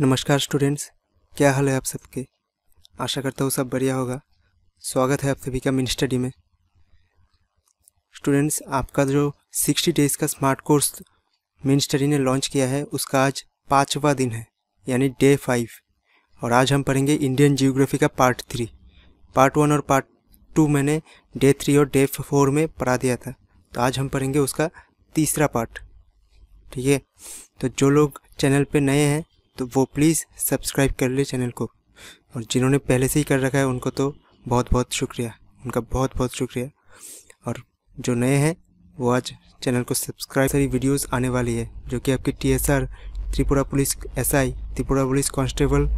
नमस्कार स्टूडेंट्स क्या हाल है आप सबके आशा करता हूँ सब बढ़िया होगा स्वागत है आप सभी का मिन स्टडी में स्टूडेंट्स आपका जो सिक्सटी डेज़ का स्मार्ट कोर्स मिन स्टडी ने लॉन्च किया है उसका आज पाँचवा दिन है यानी डे फाइव और आज हम पढ़ेंगे इंडियन जियोग्राफी का पार्ट थ्री पार्ट वन और पार्ट टू मैंने डे थ्री और डे फोर में पढ़ा दिया था तो आज हम पढ़ेंगे उसका तीसरा पार्ट ठीक है तो जो लोग चैनल पे नए हैं तो वो प्लीज़ सब्सक्राइब कर ले चैनल को और जिन्होंने पहले से ही कर रखा है उनको तो बहुत बहुत शुक्रिया उनका बहुत बहुत शुक्रिया और जो नए हैं वो आज चैनल को सब्सक्राइब सारी वीडियोस आने वाली है जो कि आपके TSR Tripura police SI Tripura police constable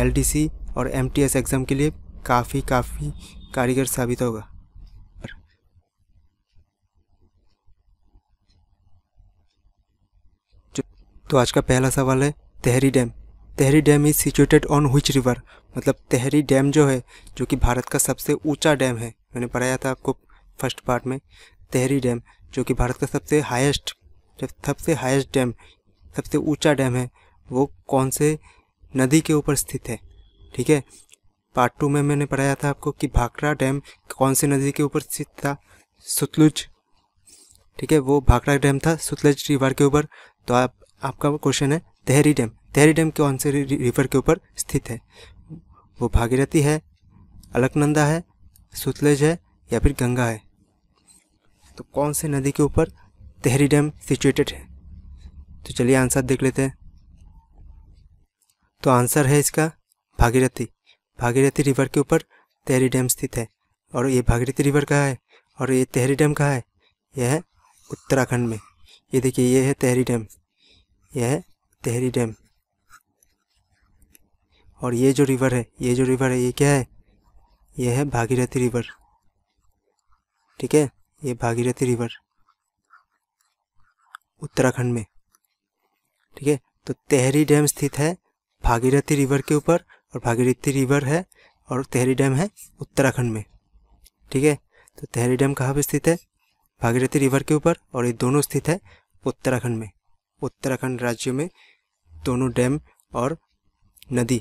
LDC और एमटीएस एग्ज़ाम के लिए काफ़ी काफ़ी कारीगर साबित होगा तो आज का पहला सवाल है Tehri dam Tehri dam is situated on which river मतलब तेहरी डैम जो है जो कि भारत का सबसे ऊंचा डैम है मैंने पढ़ाया था आपको फर्स्ट पार्ट में तेहरी डैम जो कि भारत का सबसे हाईएस्ट जब सबसे हाईएस्ट डैम सबसे ऊंचा डैम है वो कौन से नदी के ऊपर स्थित है ठीक है पार्ट टू में मैंने पढ़ाया था आपको कि भाखड़ा डैम कौन से नदी के ऊपर स्थित था सुतलुज ठीक है वो भाखड़ा डैम था सतलुज रिवर के ऊपर तो आप आपका क्वेश्चन है तेहरी डैम तेहरी डैम कौन से रिवर के ऊपर स्थित है वो भागीरथी है अलकनंदा है सुतलेज है या फिर गंगा है तो कौन से नदी के ऊपर तेहरी डैम सिचुएटेड है तो चलिए आंसर देख लेते हैं तो आंसर है इसका भागीरथी भागीरथी रिवर के ऊपर तेहरी डैम स्थित है और ये भागीरथी रिवर कहाँ है और ये तेहरी डैम कहाँ है यह है उत्तराखंड में ये देखिए ये है तेहरी डैम यह है तेहरी डैम और ये जो रिवर है ये जो रिवर है ये क्या है ये है भागीरथी रिवर ठीक है ये भागीरथी रिवर उत्तराखंड में ठीक है तो तेहरी डैम स्थित है भागीरथी रिवर के ऊपर और भागीरथी रिवर है और तेहरी डैम है उत्तराखंड में ठीक है तो तेहरी डैम कहाँ पर स्थित है भागीरथी रिवर के ऊपर और ये दोनों स्थित है उत्तराखंड में उत्तराखंड राज्य में दोनों डैम और नदी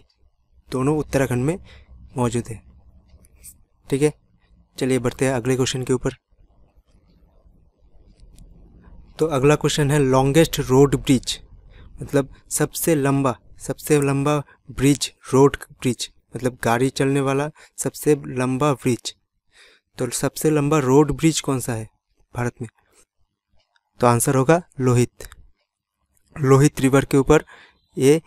दोनों उत्तराखंड में मौजूद है ठीक है चलिए बढ़ते हैं अगले क्वेश्चन के ऊपर तो अगला क्वेश्चन है लॉन्गेस्ट रोड ब्रिज मतलब सबसे लंबा सबसे लंबा ब्रिज रोड ब्रिज मतलब गाड़ी चलने वाला सबसे लंबा ब्रिज तो सबसे लंबा रोड ब्रिज कौन सा है भारत में तो आंसर होगा लोहित लोहित रिवर के ऊपर ये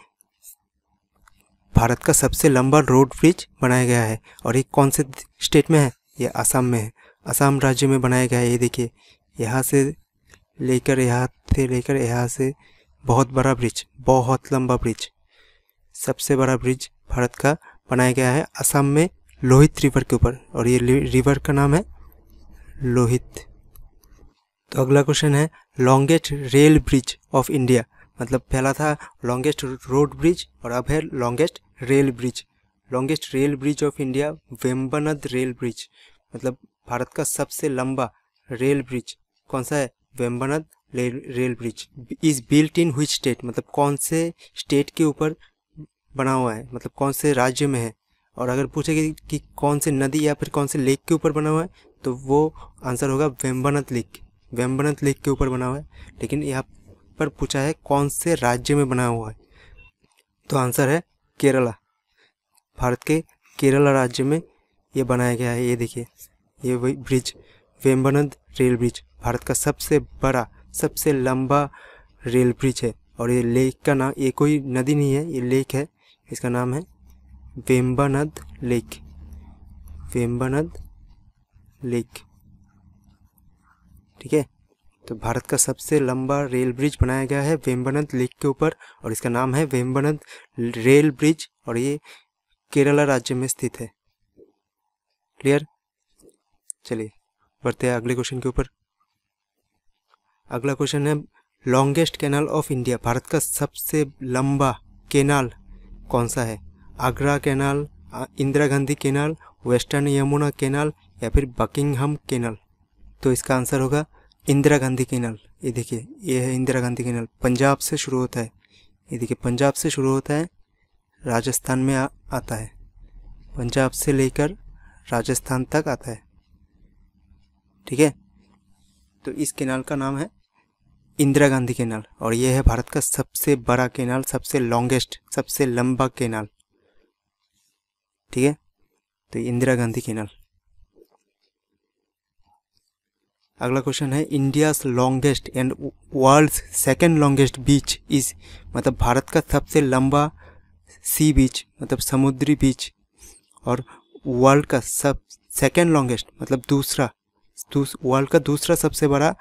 भारत का सबसे लंबा रोड ब्रिज बनाया गया है और ये कौन से स्टेट में है ये असम में है असम राज्य में बनाया गया है ये देखिए यहाँ से लेकर यहाँ से लेकर यहाँ से बहुत बड़ा ब्रिज बहुत लंबा ब्रिज सबसे बड़ा ब्रिज भारत का बनाया गया है असम में लोहित रिवर के ऊपर और ये रिवर का नाम है लोहित तो अगला क्वेश्चन है longest rail bridge of India मतलब पहला था लॉन्गेस्ट रोड ब्रिज और अब है longest rail bridge longest rail bridge of India Vembanad rail bridge मतलब भारत का सबसे लंबा रेल ब्रिज कौन सा है Vembanad rail bridge is built in which state मतलब कौन से स्टेट के ऊपर बना हुआ है मतलब कौन से राज्य में है और अगर पूछे कि कौन से नदी या फिर कौन से लेक के ऊपर बना हुआ है तो वो आंसर होगा वेम्बनद लेक वेम्बनद लेक के ऊपर बना हुआ है लेकिन यहाँ पर पूछा है कौन से राज्य में बना हुआ है तो आंसर है केरला भारत के केरला राज्य में ये बनाया गया है ये देखिए ये वही bridge Vembanad rail bridge Bharat का सबसे बड़ा सबसे लंबा रेल ब्रिज है और ये लेक का नाम ये कोई नदी नहीं है ये लेक है इसका नाम है वेम्बानद लेक वेम्बानद लेक ठीक है तो भारत का सबसे लंबा रेल ब्रिज बनाया गया है वेम्बनंद लेक के ऊपर और इसका नाम है वेम्बनंद रेल ब्रिज और ये केरला राज्य में स्थित है क्लियर चलिए बढ़ते हैं अगले क्वेश्चन के ऊपर अगला क्वेश्चन है longest canal of India Bharat का सबसे लंबा केनाल कौन सा है Agra canal Indira Gandhi canal western Yamuna canal या फिर बकिंगहम केनाल तो इसका आंसर होगा इंदिरा गांधी की नल ये देखिए ये है इंदिरा गांधी की नल पंजाब से शुरू होता है ये देखिए पंजाब से शुरू होता है राजस्थान में आ, आता है पंजाब से लेकर राजस्थान तक आता है ठीक है तो इस केनाल का नाम है इंदिरा गांधी केनाल और यह है भारत का सबसे बड़ा केनाल सबसे लॉन्गेस्ट सबसे लंबा केनाल ठीक है तो इंदिरा गांधी केनाल अगला क्वेश्चन है India's longest and world second longest beach is मतलब भारत का सबसे लंबा सी बीच मतलब समुद्री बीच और वर्ल्ड का सब सेकेंड लॉन्गेस्ट मतलब दूसरा दूस, वर्ल्ड का दूसरा सबसे बड़ा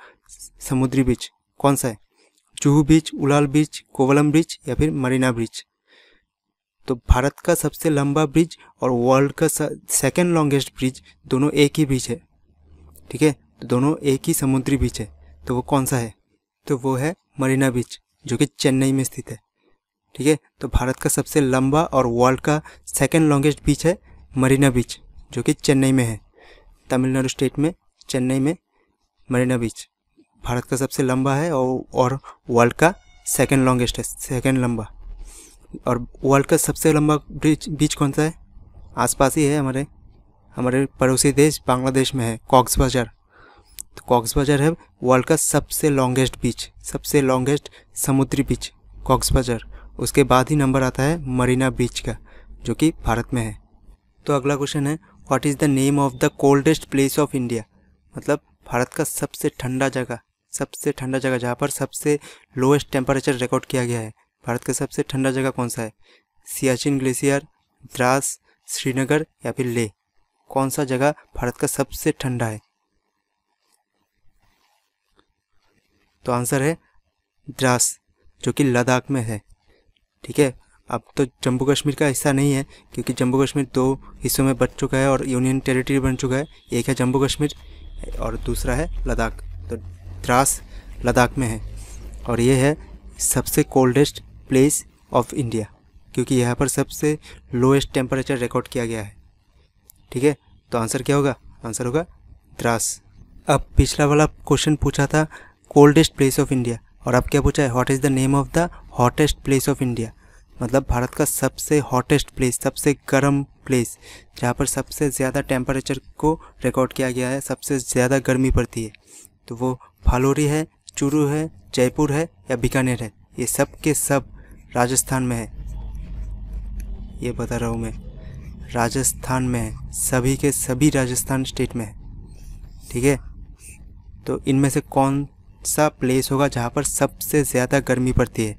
समुद्री बीच कौन सा है Juhu beach Ullal beach Kovalam bridge या फिर मरीना ब्रिज तो भारत का सबसे लंबा ब्रिज और वर्ल्ड का सेकेंड लॉन्गेस्ट ब्रिज दोनों एक ही ब्रिज है ठीक है तो दोनों एक ही समुद्री बीच है तो वो कौन सा है तो वो है मरीना बीच जो कि चेन्नई में स्थित है ठीक है तो भारत का सबसे लंबा और वर्ल्ड का सेकेंड लॉन्गेस्ट बीच है मरीना बीच जो कि चेन्नई में है तमिलनाडु स्टेट में चेन्नई में मरीना बीच भारत का सबसे लंबा है और और वर्ल्ड का सेकेंड लॉन्गेस्ट है सेकेंड लंबा और वर्ल्ड का सबसे लंबा ब्रिज बीच कौन सा है आसपास ही है हमारे हमारे पड़ोसी देश बांग्लादेश में है कॉक्स बाजार तो कॉक्सबाजार है वर्ल्ड का सबसे लॉन्गेस्ट बीच सबसे लॉन्गेस्ट समुद्री बीच कॉक्सबाजार उसके बाद ही नंबर आता है मरीना बीच का जो कि भारत में है तो अगला क्वेश्चन है what is the name of the coldest place of India मतलब भारत का सबसे ठंडा जगह सबसे ठंडा जगह जहाँ पर सबसे लोएस्ट टेम्परेचर रिकॉर्ड किया गया है भारत का सबसे ठंडा जगह कौन सा है सियाचिन ग्लेशियर द्रास श्रीनगर या फिर लेह कौन सा जगह भारत का सबसे ठंडा है तो आंसर है द्रास जो कि लद्दाख में है ठीक है अब तो जम्मू कश्मीर का हिस्सा नहीं है क्योंकि जम्मू कश्मीर दो हिस्सों में बच चुका है और यूनियन टेरिटरी बन चुका है एक है जम्मू कश्मीर और दूसरा है लद्दाख तो द्रास लद्दाख में है और ये है सबसे कोल्डेस्ट प्लेस ऑफ इंडिया क्योंकि यहाँ पर सबसे लोएस्ट टेम्परेचर रिकॉर्ड किया गया है ठीक है तो आंसर क्या होगा आंसर होगा द्रास अब पिछला वाला क्वेश्चन पूछा था कोल्डेस्ट प्लेस ऑफ इंडिया और अब क्या पूछा है what is the name of the hottest place of India मतलब भारत का सबसे हॉटेस्ट प्लेस सबसे गर्म प्लेस जहाँ पर सबसे ज़्यादा टेम्परेचर को रिकॉर्ड किया गया है सबसे ज़्यादा गर्मी पड़ती है तो वो फालोरी है चूरू है जयपुर है या बीकानेर है ये सब के सब राजस्थान में है ये बता रहा हूँ मैं राजस्थान में है सभी के सभी राजस्थान स्टेट में है ठीक है तो इनमें से कौन सा प्लेस होगा जहाँ पर सबसे ज़्यादा गर्मी पड़ती है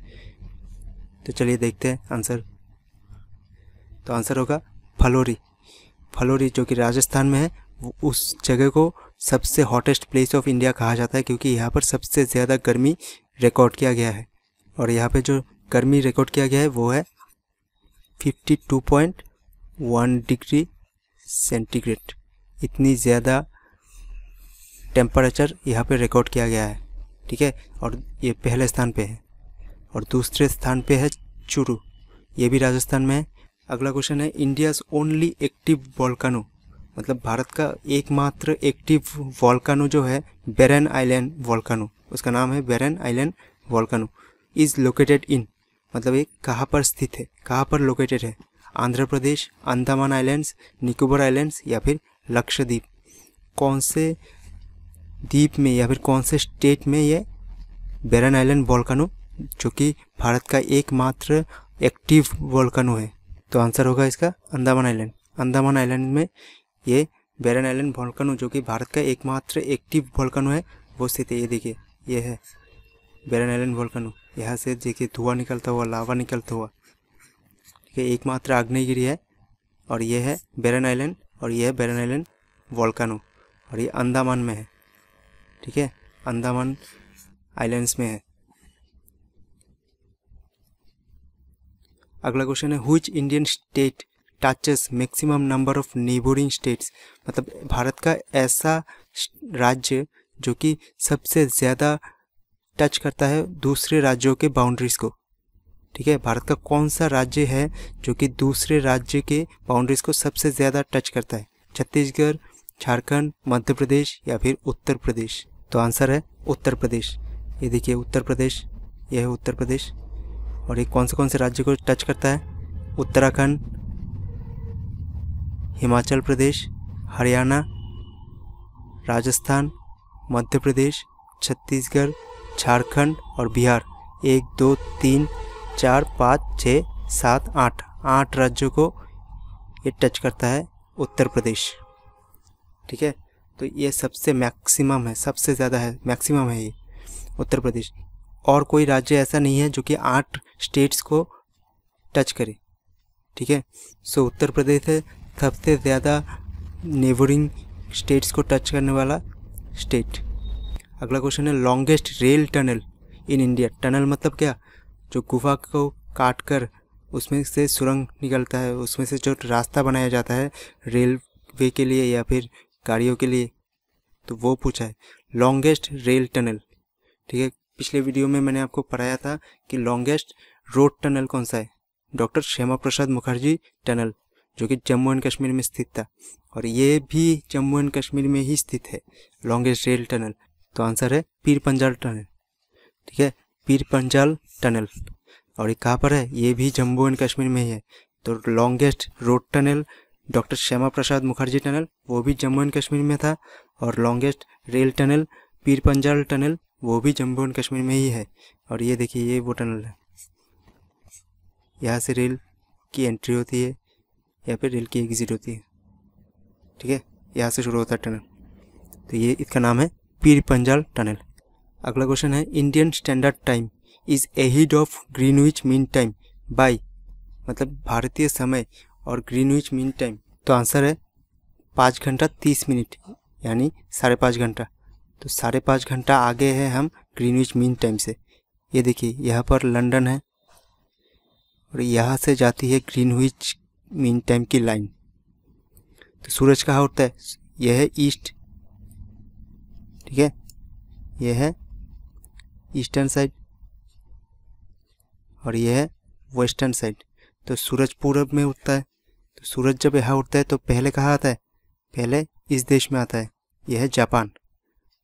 तो चलिए देखते हैं आंसर तो आंसर होगा फलोरी फलोरी जो कि राजस्थान में है उस जगह को सबसे हॉटेस्ट प्लेस ऑफ इंडिया कहा जाता है क्योंकि यहाँ पर सबसे ज़्यादा गर्मी रिकॉर्ड किया गया है और यहाँ पे जो गर्मी रिकॉर्ड किया गया है वो है 52.1 डिग्री सेंटीग्रेड इतनी ज़्यादा टेम्परेचर यहाँ पे रिकॉर्ड किया गया है ठीक है और ये पहले स्थान पे है और दूसरे स्थान पे है चुरू ये भी राजस्थान में है अगला क्वेश्चन है इंडियाज़ ओनली एक्टिव वॉल्कानो मतलब भारत का एकमात्र एक्टिव वॉल्कानो जो है बेरन आइलैंड वॉल्कानो उसका नाम है Barren Island volcano is located in मतलब ये कहाँ पर स्थित है कहाँ पर लोकेटेड है आंध्र प्रदेश अंडमान आइलैंड्स निकोबर आइलैंड्स या फिर लक्षद्वीप कौन से द्वीप में या फिर कौन से स्टेट में ये बेरन आइलैंड वॉलकानो जो कि भारत का एकमात्र एक्टिव वॉलकानो है तो आंसर होगा इसका अंदामान आइलैंड अंदामान आइलैंड में ये बेरन आइलैंड वॉलकानो जो कि भारत का एकमात्र एक्टिव वॉलकानो है वो स्थित है ये देखिए ये है बेरन आइलैंड वॉलकानो यहाँ से देखिए धुआं निकलता हुआ लावा निकलता हुआ ठीक है एकमात्र आग्नेयगिरी है और ये है बेरन आइलैंड और ये है बेरन आइलैंड वॉलकानो और ये अंदामान में है ठीक है अंदामान आइलैंड्स में है अगला क्वेश्चन है which Indian state touches maximum number of neighbouring states मतलब भारत का ऐसा राज्य जो कि सबसे ज़्यादा टच करता है दूसरे राज्यों के बाउंड्रीज़ को ठीक है भारत का कौन सा राज्य है जो कि दूसरे राज्य के बाउंड्रीज़ को सबसे ज़्यादा टच करता है छत्तीसगढ़ झारखंड मध्य प्रदेश या फिर उत्तर प्रदेश तो आंसर है उत्तर प्रदेश ये देखिए उत्तर प्रदेश यह है उत्तर प्रदेश और ये कौन से कौन से राज्य को टच करता है उत्तराखंड हिमाचल प्रदेश हरियाणा राजस्थान मध्य प्रदेश छत्तीसगढ़ झारखंड और बिहार एक दो तीन चार पाँच छः सात आठ आठ राज्यों को ये टच करता है उत्तर प्रदेश ठीक है तो ये सबसे मैक्सिमम है सबसे ज़्यादा है मैक्सिमम है ये उत्तर प्रदेश और कोई राज्य ऐसा नहीं है जो कि आठ स्टेट्स को टच करे ठीक है सो उत्तर प्रदेश है सबसे ज़्यादा नेबरिंग स्टेट्स को टच करने वाला स्टेट अगला क्वेश्चन है longest rail tunnel in India tunnel मतलब क्या जो गुफा को काट कर उसमें से सुरंग निकलता है उसमें से जो रास्ता बनाया जाता है रेलवे के लिए या फिर गाड़ियों के लिए तो वो पूछा है लॉन्गेस्ट रेल टनल ठीक है पिछले वीडियो में मैंने आपको पढ़ाया था कि लॉन्गेस्ट रोड टनल कौन सा है डॉक्टर श्यामा प्रसाद मुखर्जी टनल जो कि जम्मू एंड कश्मीर में स्थित था और ये भी जम्मू एंड कश्मीर में ही स्थित है लॉन्गेस्ट रेल टनल तो आंसर है पीर पंजाल टनल ठीक है पीर पंजाल टनल और ये कहाँ पर है ये भी जम्मू एंड कश्मीर में ही है तो longest road tunnel doctor Shyama Prasad Mukherjee tunnel वो भी जम्मू एंड कश्मीर में था और लॉन्गेस्ट रेल टनल पीर पंजाल टनल वो भी जम्मू एंड कश्मीर में ही है और ये देखिए ये वो टनल है यहाँ से रेल की एंट्री होती है या फिर रेल की एग्ज़िट होती है ठीक है यहाँ से शुरू होता है टनल तो ये इसका नाम है पीर पंजाल टनल अगला क्वेश्चन है Indian standard time is ahead of Greenwich mean time by मतलब भारतीय समय और ग्रीनविच मीन टाइम तो आंसर है पाँच घंटा तीस मिनट यानी साढ़े पाँच घंटा तो साढ़े पाँच घंटा आगे है हम ग्रीनविच मीन टाइम से ये देखिए यहाँ पर लंदन है और यहाँ से जाती है ग्रीनविच मीन टाइम की लाइन तो सूरज कहाँ उठता है यह है ईस्ट ठीक है यह है ईस्टर्न साइड और यह है वेस्टर्न साइड तो सूरज पूरब में उठता है तो सूरज जब यहाँ उठता है तो पहले कहाँ आता है पहले इस देश में आता है यह है जापान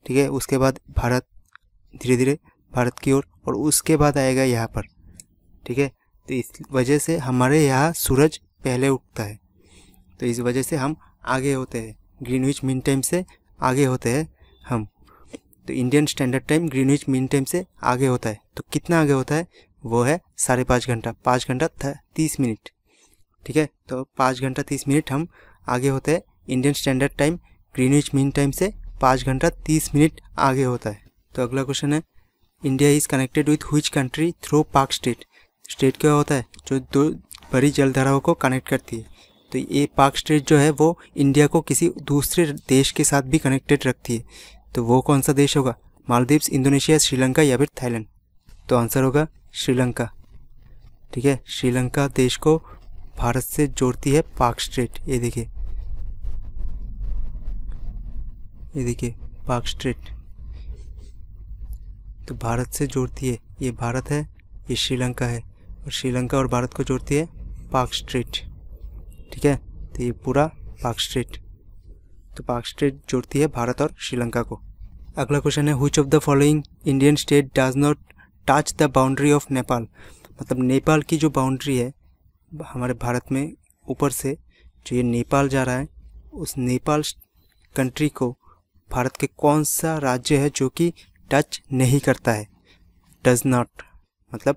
ठीक है उसके बाद भारत धीरे धीरे भारत की ओर और, उसके बाद आएगा यहाँ पर ठीक है तो इस वजह से हमारे यहाँ सूरज पहले उठता है तो इस वजह से हम आगे होते हैं ग्रीनविच मीन टाइम से आगे होते हैं हम तो Indian standard time Greenwich mean time से आगे होता है तो कितना आगे होता है वो है साढ़े पाँच घंटा पाँच घंटा तीस मिनट ठीक है तो पाँच घंटा तीस मिनट हम आगे होते हैं Indian standard time Greenwich mean time से पाँच घंटा तीस मिनट आगे होता है तो अगला क्वेश्चन है India is connected with which country through Palk strait strait क्या होता है जो दो बड़ी जलधाराओं को कनेक्ट करती है तो ये पाक स्टेट जो है वो इंडिया को किसी दूसरे देश के साथ भी कनेक्टेड रखती है तो वो कौन सा देश होगा मालदीव्स इंडोनेशिया श्रीलंका या फिर थाईलैंड तो आंसर होगा श्रीलंका ठीक है श्रीलंका देश को भारत से जोड़ती है पार्क स्ट्रेट ये देखिए ये देखिए पार्क स्ट्रेट तो भारत से जोड़ती है ये भारत है ये श्रीलंका है और श्रीलंका और भारत को जोड़ती है पार्क स्ट्रीट ठीक है तो ये पूरा पार्क स्ट्रीट तो पार्क स्ट्रीट जोड़ती है भारत और श्रीलंका को अगला क्वेश्चन है which of the following Indian state does not touch the boundary of Nepal मतलब नेपाल की जो बाउंड्री है हमारे भारत में ऊपर से जो ये नेपाल जा रहा है उस नेपाल कंट्री को भारत के कौन सा राज्य है जो कि टच नहीं करता है डज नॉट मतलब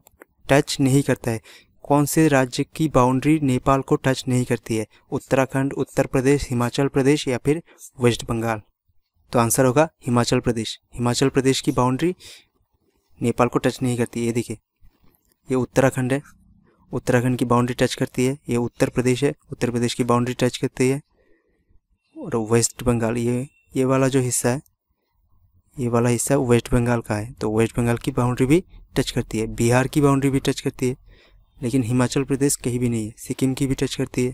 टच नहीं करता है कौन से राज्य की बाउंड्री नेपाल को टच नहीं करती है उत्तराखंड उत्तर प्रदेश हिमाचल प्रदेश या फिर वेस्ट बंगाल तो आंसर होगा हिमाचल प्रदेश हिमाचल प्रदेश की बाउंड्री नेपाल को टच नहीं करती ये देखिए ये उत्तराखंड है उत्तराखंड की बाउंड्री टच करती है ये उत्तर प्रदेश है उत्तर प्रदेश की बाउंड्री टच करती है और वेस्ट बंगाल ये ये वाला जो हिस्सा है ये वाला हिस्सा वेस्ट बंगाल का है तो वेस्ट बंगाल की बाउंड्री भी टच करती है बिहार की बाउंड्री भी टच करती है लेकिन हिमाचल प्रदेश कहीं भी नहीं है सिक्किम की भी टच करती है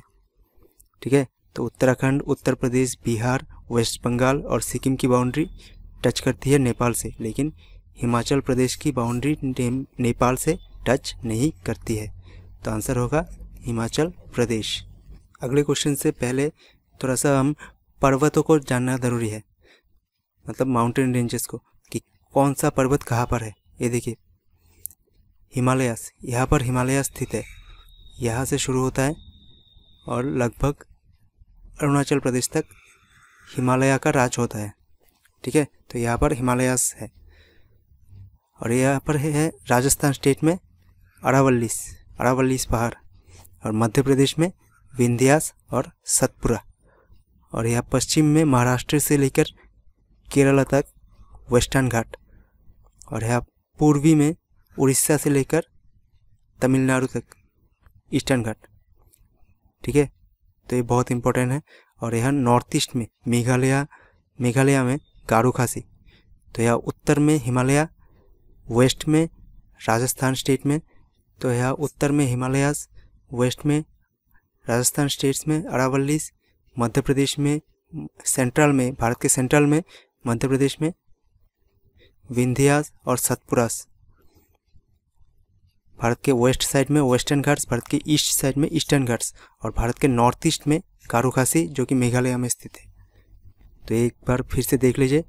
ठीक है तो उत्तराखंड उत्तर प्रदेश बिहार वेस्ट बंगाल और सिक्किम की बाउंड्री टच करती है नेपाल से लेकिन हिमाचल प्रदेश की बाउंड्री नेपाल से टच नहीं करती है तो आंसर होगा हिमाचल प्रदेश अगले क्वेश्चन से पहले थोड़ा सा हम पर्वतों को जानना ज़रूरी है मतलब माउंटेन रेंजेस को कि कौन सा पर्वत कहाँ पर है ये देखिए हिमालयास यहाँ पर हिमालय स्थित है यहाँ से शुरू होता है और लगभग अरुणाचल प्रदेश तक हिमालय का राज होता है ठीक है तो यहाँ पर हिमालयास है और यहाँ पर है राजस्थान स्टेट में अरावल्लीस अरावलीस पहाड़ और मध्य प्रदेश में विंध्यास और सतपुरा और यह पश्चिम में महाराष्ट्र से लेकर केरला तक वेस्टर्न घाट और यह पूर्वी में उड़ीसा से लेकर तमिलनाडु तक ईस्टर्न घाट ठीक है तो ये बहुत इम्पोर्टेंट है और यह नॉर्थ ईस्ट में मेघालय मेघालय में गारू खासी तो यह उत्तर में हिमालय वेस्ट में राजस्थान स्टेट में तो यह उत्तर में हिमालयास वेस्ट में राजस्थान स्टेट्स में अरावलीस मध्य प्रदेश में सेंट्रल में भारत के सेंट्रल में मध्य प्रदेश में विंध्यास और सतपुरास भारत के वेस्ट साइड में वेस्टर्न घाट्स भारत के ईस्ट साइड में ईस्टर्न घाट्स और भारत के नॉर्थ ईस्ट में कारूखासी जो कि मेघालय में स्थित है तो एक बार फिर से देख लीजिए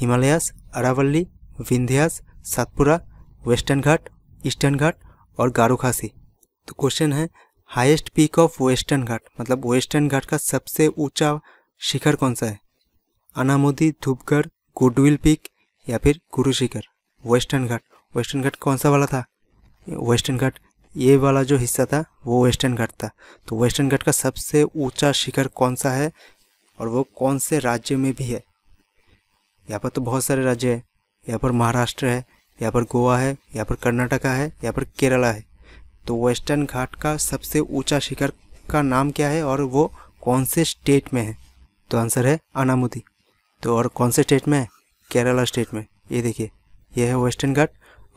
हिमालयास अरावली विंध्यास सतपुरा वेस्टर्न घाट ईस्टर्न घाट और गारो खासी तो क्वेश्चन है highest peak of western Ghat मतलब वेस्टर्न घाट का सबसे ऊंचा शिखर कौन सा है अनामोदी धूपगढ़ गुडविल पीक या फिर गुरु शिखर वेस्टर्न घाट वेस्टर्न घाट कौन सा वाला था वेस्टर्न घाट ये वाला जो हिस्सा था वो वेस्टर्न घाट था तो वेस्टर्न घाट का सबसे ऊंचा शिखर कौन सा है और वो कौन से राज्य में भी है यहाँ पर तो बहुत सारे राज्य है यहाँ पर महाराष्ट्र है यहाँ पर गोवा है यहाँ पर कर्नाटका है यहाँ पर केरला है तो वेस्टर्न घाट का सबसे ऊंचा शिखर का नाम क्या है और वो कौन से स्टेट में है तो आंसर है अनामुदी तो और कौन से स्टेट में है केरला स्टेट में ये देखिए यह है वेस्टर्न घाट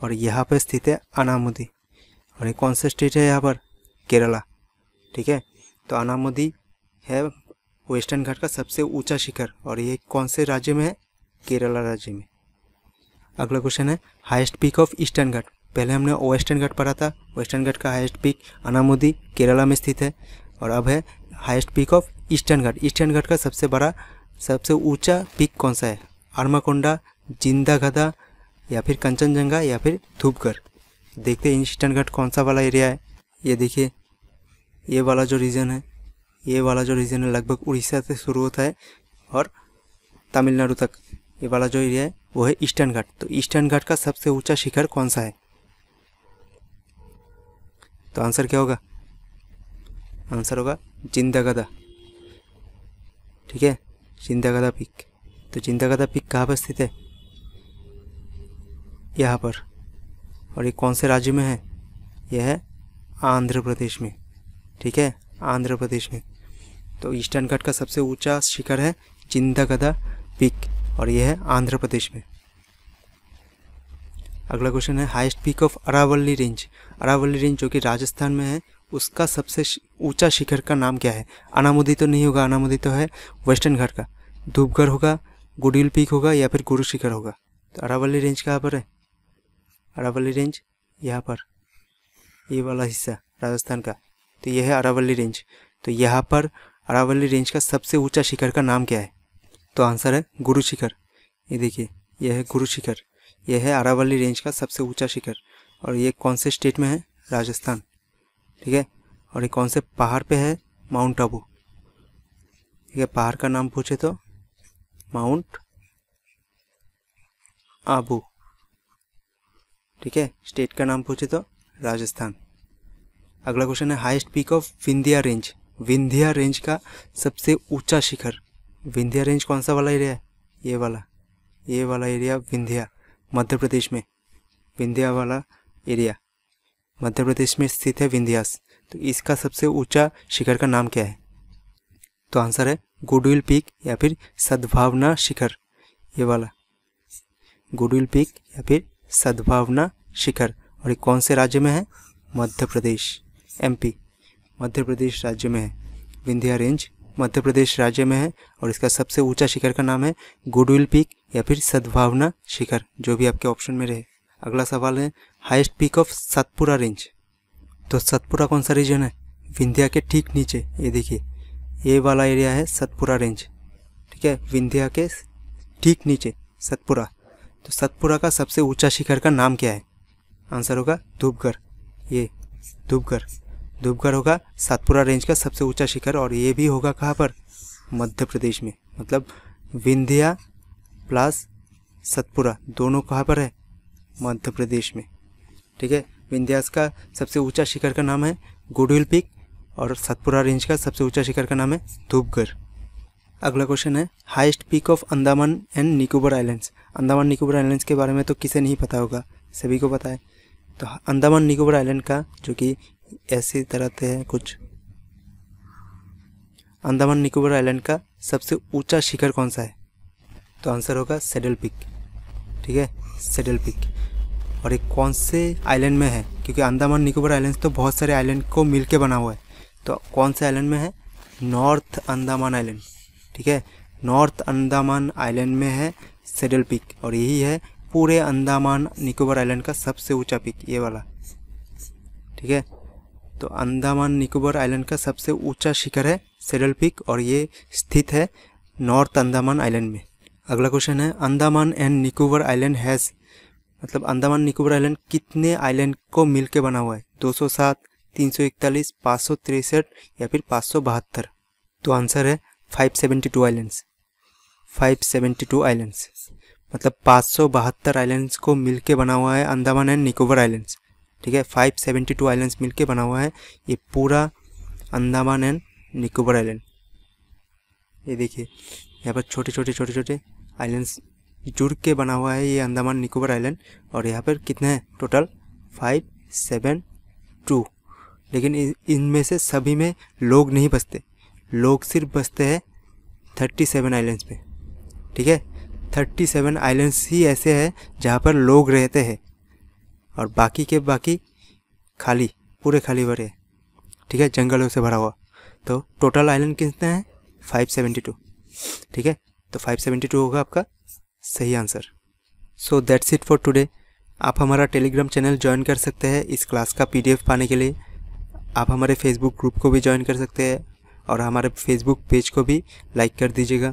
और यहाँ पर स्थित है अनामुदी और ये कौन सा स्टेट है यहाँ पर केरला ठीक है तो अनामुदी है वेस्टर्न घाट का सबसे ऊंचा शिखर और ये कौन से राज्य में है केरला राज्य में अगला क्वेश्चन है highest peak of eastern Ghat पहले हमने वेस्टर्न घाट पढ़ा था वेस्टर्न घाट का हाईएस्ट पीक अनामुदी केरला में स्थित है और अब है highest peak of eastern Ghat eastern Ghat का सबसे बड़ा सबसे ऊंचा पीक कौन सा है आर्माकोंडा जिंदागदा या फिर कंचनजंगा या फिर धूपगढ़ देखते हैं ईस्टर्न घाट कौन सा वाला एरिया है ये देखिए ये वाला जो रीजन है ये वाला जो रीजन है लगभग उड़ीसा से शुरू होता है और तमिलनाडु तक ये वाला जो एरिया है वो है ईस्टर्न घाट तो ईस्टर्न घाट का सबसे ऊंचा शिखर कौन सा है तो आंसर क्या होगा आंसर होगा जिंदागदा ठीक है जिंदागदा पिक तो जिंदागदा पिक कहाँ पर स्थित है यहाँ पर और ये कौन से राज्य में है यह है आंध्र प्रदेश में ठीक है आंध्र प्रदेश में तो ईस्टर्न घाट का सबसे ऊंचा शिखर है चिंदागदा पिक और यह है आंध्र प्रदेश में अगला क्वेश्चन है highest peak of Aravalli range Aravalli range जो कि राजस्थान में है उसका सबसे ऊंचा शिखर का नाम क्या है अनामोदी तो नहीं होगा अनामोदी तो है वेस्टर्न घाट का धूपगढ़ होगा गुडिल पीक होगा या फिर गुरु शिखर होगा तो अरावली रेंज कहाँ पर है अरावली रेंज यहाँ पर ये वाला हिस्सा राजस्थान का तो यह है अरावली रेंज तो यहाँ पर अरावली रेंज का सबसे ऊंचा शिखर का नाम क्या है तो आंसर है गुरु शिखर ये देखिए यह है गुरु शिखर यह है आरावली रेंज का सबसे ऊंचा शिखर और ये कौन से स्टेट में है राजस्थान ठीक है और ये कौन से पहाड़ पे है माउंट आबू ठीक है पहाड़ का नाम पूछे तो माउंट आबू ठीक है स्टेट का नाम पूछे तो राजस्थान अगला क्वेश्चन है highest peak of Vindhya range Vindhya range का सबसे ऊंचा शिखर विंध्या रेंज कौन सा वाला एरिया है ये वाला ये वाला एरिया विंध्या मध्य प्रदेश में विंध्या वाला एरिया मध्य प्रदेश में स्थित है विंध्यास तो इसका सबसे ऊंचा शिखर का नाम क्या है तो आंसर है गुडविल पीक या फिर सद्भावना शिखर ये वाला गुडविल पीक या फिर सद्भावना शिखर और ये कौन से राज्य में है मध्य प्रदेश एमपी मध्य प्रदेश राज्य में है विंध्या रेंज मध्य प्रदेश राज्य में है और इसका सबसे ऊंचा शिखर का नाम है गुडविल पीक या फिर सद्भावना शिखर जो भी आपके ऑप्शन में रहे अगला सवाल है highest peak of Satpura range तो सतपुरा कौन सा रीजन है विंध्या के ठीक नीचे ये देखिए ये वाला एरिया है सतपुरा रेंज ठीक है विंध्या के ठीक नीचे सतपुरा तो सतपुरा का सबसे ऊंचा शिखर का नाम क्या है आंसर होगा धूपगढ़ ये धूपगढ़ धूपगढ़ होगा सातपुरा रेंज का सबसे ऊंचा शिखर और ये भी होगा कहाँ पर मध्य प्रदेश में मतलब विंध्या प्लस सतपुरा दोनों कहाँ पर है मध्य प्रदेश में ठीक है विंध्यास का सबसे ऊंचा शिखर का नाम है गुडविल पिक और सतपुरा रेंज का सबसे ऊंचा शिखर का नाम है धूपगढ़ अगला क्वेश्चन है highest peak of Andaman and Nicobar islands Andaman Nicobar islands के बारे में तो किसे नहीं पता होगा सभी को पता है तो अंदामान निकोबर आइलैंड का जो कि ऐसी तरह से है कुछ अंदामान निकोबार आइलैंड का सबसे ऊंचा शिखर कौन सा है तो आंसर होगा सेडल पिक ठीक है सेडल पिक और ये कौन से आइलैंड में है क्योंकि अंदामान निकोबार आइलैंड तो बहुत सारे आइलैंड को मिल बना हुआ है तो कौन से आइलैंड में है नॉर्थ अंदामान आइलैंड ठीक है नॉर्थ अंदामान आइलैंड में है सेडल पिक और यही है पूरे अंदामान निकोबार आइलैंड का सबसे ऊंचा पिक ये वाला ठीक है तो अंदामान निकोबार आइलैंड का सबसे ऊंचा शिखर है सेडल पिक और ये स्थित है नॉर्थ अंदामान आइलैंड में अगला क्वेश्चन है Andaman and Nicobar island has मतलब अंदामान निकोबार आइलैंड कितने आइलैंड को मिल बना हुआ है दो सौ या फिर पाँच तो आंसर है टू आइलैंड्स टू आइलैंड्स मतलब पाँच सौ बहत्तर आइलैंड्स को मिलके बना हुआ है अंदामान एंड निकोबार आइलैंड्स ठीक है 572 आइलैंड्स मिल बना हुआ है ये पूरा अंदामान एंड निकोबर आइलैंड ये देखिए यहाँ पर छोटे छोटे छोटे छोटे आइलैंड्स जुड़ के बना हुआ है ये अंदामान निकोबर आइलैंड और यहाँ पर कितने हैं टोटल फाइव सेवन टू लेकिन इनमें से सभी में लोग नहीं बसते लोग सिर्फ बसते हैं थर्टी सेवन आइलैंड्स में ठीक है थर्टी सेवन आइलैंड्स ही ऐसे हैं जहाँ पर लोग रहते हैं और बाकी के बाकी खाली पूरे खाली भरे ठीक है जंगलों से भरा हुआ तो टोटल आइलैंड कितने हैं 572 ठीक है तो 572 होगा आपका सही answer so that's it for today आप हमारा टेलीग्राम चैनल ज्वाइन कर सकते हैं इस क्लास का पीडीएफ पाने के लिए आप हमारे फेसबुक ग्रुप को भी ज्वाइन कर सकते हैं और हमारे फेसबुक पेज को भी लाइक कर दीजिएगा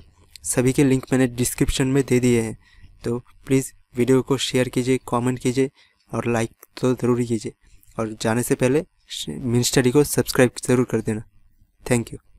सभी के लिंक मैंने डिस्क्रिप्शन में दे दिए हैं तो प्लीज़ वीडियो को शेयर कीजिए कमेंट कीजिए और लाइक तो ज़रूर कीजिए और जाने से पहले मिनिस्टरी को सब्सक्राइब ज़रूर कर देना थैंक यू